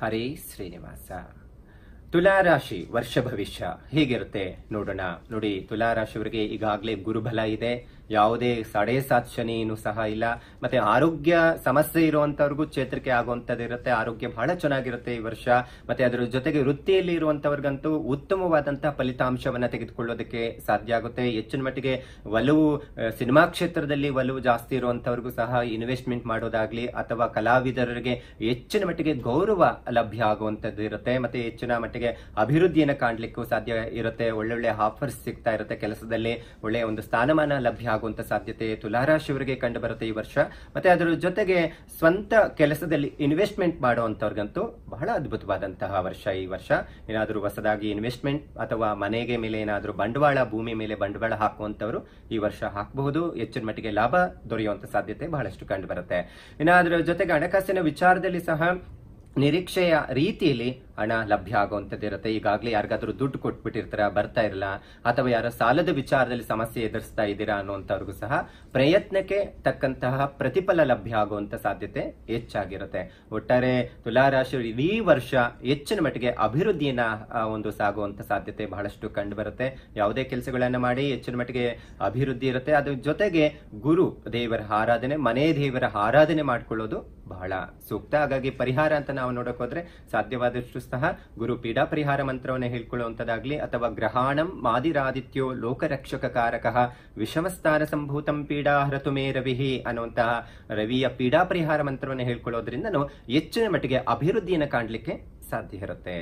ಹರೇ ಶ್ರೀನಿವಾಸ ತುಲಾರಾಶಿ ವರ್ಷ ಭವಿಷ್ಯ ಹೇಗಿರುತ್ತೆ ನೋಡೋಣ ನೋಡಿ ತುಲಾರಾಶಿಯವರಿಗೆ ಈಗಾಗಲೇ ಗುರುಬಲ ಇದೆ ಯಾವುದೇ ಸಡೆ ಸಾತ್ ಸಹ ಇಲ್ಲ ಮತ್ತೆ ಆರೋಗ್ಯ ಸಮಸ್ಯೆ ಇರುವಂತವ್ರಿಗೂ ಚೇತರಿಕೆ ಆಗುವಂತದ್ದು ಇರುತ್ತೆ ಆರೋಗ್ಯ ಬಹಳ ಚೆನ್ನಾಗಿರುತ್ತೆ ಈ ವರ್ಷ ಮತ್ತೆ ಅದರ ಜೊತೆಗೆ ವೃತ್ತಿಯಲ್ಲಿ ಇರುವಂತವ್ರಿಗಂತೂ ಉತ್ತಮವಾದಂತಹ ಫಲಿತಾಂಶವನ್ನ ತೆಗೆದುಕೊಳ್ಳೋದಕ್ಕೆ ಸಾಧ್ಯ ಆಗುತ್ತೆ ಹೆಚ್ಚಿನ ಮಟ್ಟಿಗೆ ಒಲವು ಸಿನಿಮಾ ಕ್ಷೇತ್ರದಲ್ಲಿ ಒಲವು ಜಾಸ್ತಿ ಇರುವಂತವ್ರಿಗೂ ಸಹ ಇನ್ವೆಸ್ಟ್ಮೆಂಟ್ ಮಾಡೋದಾಗ್ಲಿ ಅಥವಾ ಕಲಾವಿದರಿಗೆ ಹೆಚ್ಚಿನ ಮಟ್ಟಿಗೆ ಗೌರವ ಲಭ್ಯ ಆಗುವಂತದ್ದು ಇರುತ್ತೆ ಮತ್ತೆ ಹೆಚ್ಚಿನ ಮಟ್ಟಿಗೆ ಅಭಿವೃದ್ಧಿಯನ್ನು ಕಾಣಲಿಕ್ಕೂ ಸಾಧ್ಯ ಇರುತ್ತೆ ಒಳ್ಳೊಳ್ಳೆ ಆಫರ್ಸ್ ಸಿಗ್ತಾ ಇರುತ್ತೆ ಕೆಲಸದಲ್ಲಿ ಒಳ್ಳೆಯ ಒಂದು ಸ್ಥಾನಮಾನ ಲಭ್ಯ ಆಗುವಂತ ಸಾಧ್ಯತೆ ತುಲಾರಾಶಿಯವರಿಗೆ ಕಂಡು ಬರುತ್ತೆ ಈ ವರ್ಷ ಮತ್ತೆ ಅದರ ಜೊತೆಗೆ ಸ್ವಂತ ಕೆಲಸದಲ್ಲಿ ಇನ್ವೆಸ್ಟ್ಮೆಂಟ್ ಮಾಡುವಂತವ್ರಿಗಂತೂ ಬಹಳ ಅದ್ಭುತವಾದಂತಹ ವರ್ಷ ಈ ವರ್ಷ ಏನಾದರೂ ಹೊಸದಾಗಿ ಇನ್ವೆಸ್ಟ್ಮೆಂಟ್ ಅಥವಾ ಮನೆಗೆ ಮೇಲೆ ಏನಾದರೂ ಬಂಡವಾಳ ಭೂಮಿ ಮೇಲೆ ಬಂಡವಾಳ ಹಾಕುವಂತವರು ಈ ವರ್ಷ ಹಾಕಬಹುದು ಹೆಚ್ಚಿನ ಮಟ್ಟಿಗೆ ಲಾಭ ದೊರೆಯುವಂತ ಸಾಧ್ಯತೆ ಬಹಳಷ್ಟು ಕಂಡು ಬರುತ್ತೆ ಜೊತೆಗೆ ಹಣಕಾಸಿನ ವಿಚಾರದಲ್ಲಿ ಸಹ ನಿರೀಕ್ಷೆಯ ರೀತಿಯಲ್ಲಿ ಹಣ ಲಭ್ಯ ಇರುತ್ತೆ ಈಗಾಗಲೇ ಯಾರಿಗಾದ್ರೂ ದುಡ್ಡು ಕೊಟ್ಬಿಟ್ಟಿರ್ತಾರ ಬರ್ತಾ ಇರಲ್ಲ ಅಥವಾ ಯಾರ ಸಾಲದ ವಿಚಾರದಲ್ಲಿ ಸಮಸ್ಯೆ ಎದುರಿಸ್ತಾ ಇದ್ದೀರಾ ಅನ್ನುವಂಥವ್ರಿಗೂ ಸಹ ಪ್ರಯತ್ನಕ್ಕೆ ತಕ್ಕಂತಹ ಪ್ರತಿಫಲ ಲಭ್ಯ ಆಗುವಂಥ ಸಾಧ್ಯತೆ ಹೆಚ್ಚಾಗಿರುತ್ತೆ ಒಟ್ಟಾರೆ ತುಲಾರಾಶಿ ಇಡೀ ವರ್ಷ ಹೆಚ್ಚಿನ ಮಟ್ಟಿಗೆ ಅಭಿವೃದ್ಧಿಯನ್ನ ಒಂದು ಸಾಗುವಂಥ ಸಾಧ್ಯತೆ ಬಹಳಷ್ಟು ಕಂಡು ಬರುತ್ತೆ ಯಾವುದೇ ಕೆಲಸಗಳನ್ನು ಮಾಡಿ ಹೆಚ್ಚಿನ ಮಟ್ಟಿಗೆ ಅಭಿವೃದ್ಧಿ ಇರುತ್ತೆ ಅದ್ರ ಜೊತೆಗೆ ಗುರು ದೇವರ ಆರಾಧನೆ ಮನೆ ದೇವರ ಆರಾಧನೆ ಮಾಡಿಕೊಳ್ಳೋದು ಬಹಳ ಸೂಕ್ತ ಹಾಗಾಗಿ ಪರಿಹಾರ ಅಂತ ನಾವು ಹೋದ್ರೆ ಸಾಧ್ಯವಾದಷ್ಟು ಸಹ ಗುರು ಪೀಡಾ ಪರಿಹಾರ ಮಂತ್ರವನ್ನು ಹೇಳ್ಕೊಳ್ಳುವಂಥದ್ದಾಗಲಿ ಅಥವಾ ಗ್ರಹಾಣಂ ಮಾದಿರಾದಿತ್ಯೋ ಲೋಕರಕ್ಷಕ ಕಾರಕ ವಿಷಮಸ್ಥಾನ ಸಂಭೂತಂ ಪೀಡಾ ಮೇ ರವಿಹಿ ಅನ್ನುವಂತಹ ರವಿಯ ಪೀಡಾ ಪರಿಹಾರ ಮಂತ್ರವನ್ನು ಹೇಳ್ಕೊಳ್ಳೋದ್ರಿಂದ ಹೆಚ್ಚಿನ ಮಟ್ಟಿಗೆ ಅಭಿವೃದ್ಧಿಯನ್ನು ಕಾಣಲಿಕ್ಕೆ ಸಾಧ್ಯ ಇರುತ್ತೆ